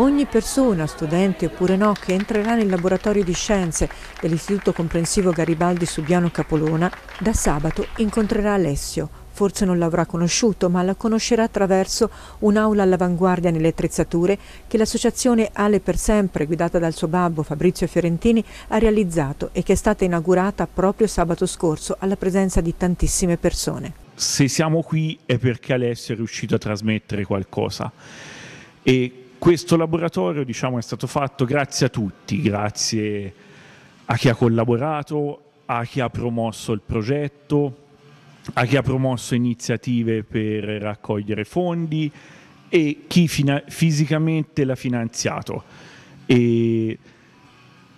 Ogni persona, studente oppure no, che entrerà nel laboratorio di scienze dell'Istituto Comprensivo Garibaldi Subiano Capolona, da sabato incontrerà Alessio. Forse non l'avrà conosciuto, ma la conoscerà attraverso un'aula all'avanguardia nelle attrezzature che l'associazione Ale per Sempre, guidata dal suo babbo Fabrizio Fiorentini, ha realizzato e che è stata inaugurata proprio sabato scorso alla presenza di tantissime persone. Se siamo qui è perché Alessio è riuscito a trasmettere qualcosa e questo laboratorio diciamo, è stato fatto grazie a tutti, grazie a chi ha collaborato, a chi ha promosso il progetto, a chi ha promosso iniziative per raccogliere fondi e chi fisicamente l'ha finanziato. E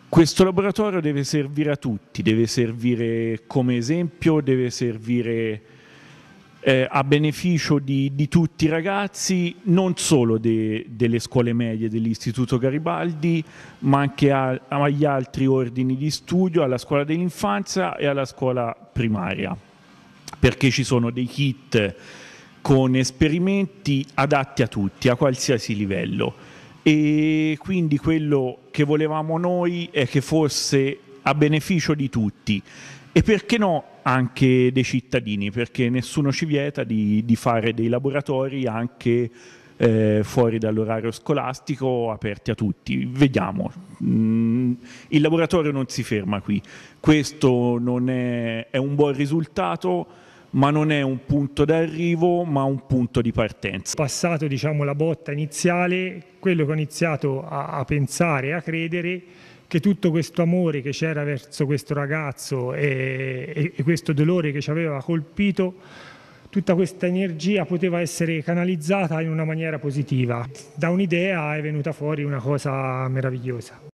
questo laboratorio deve servire a tutti, deve servire come esempio, deve servire eh, a beneficio di, di, tutti i ragazzi, non solo de, delle scuole medie dell'Istituto Garibaldi, ma anche a, agli altri ordini di studio, alla scuola dell'infanzia e alla scuola primaria, perché ci sono dei kit con esperimenti adatti a tutti, a qualsiasi livello. E quindi quello che volevamo noi è che fosse a beneficio di tutti e perché no anche dei cittadini, perché nessuno ci vieta di, di fare dei laboratori anche eh, fuori dall'orario scolastico, aperti a tutti. Vediamo, mm, il laboratorio non si ferma qui, questo è, è un buon risultato, ma non è un punto d'arrivo ma un punto di partenza. Passato diciamo, la botta iniziale, quello che ho iniziato a, a pensare, a credere, che tutto questo amore che c'era verso questo ragazzo e, e, e questo dolore che ci aveva colpito, tutta questa energia poteva essere canalizzata in una maniera positiva. Da un'idea è venuta fuori una cosa meravigliosa.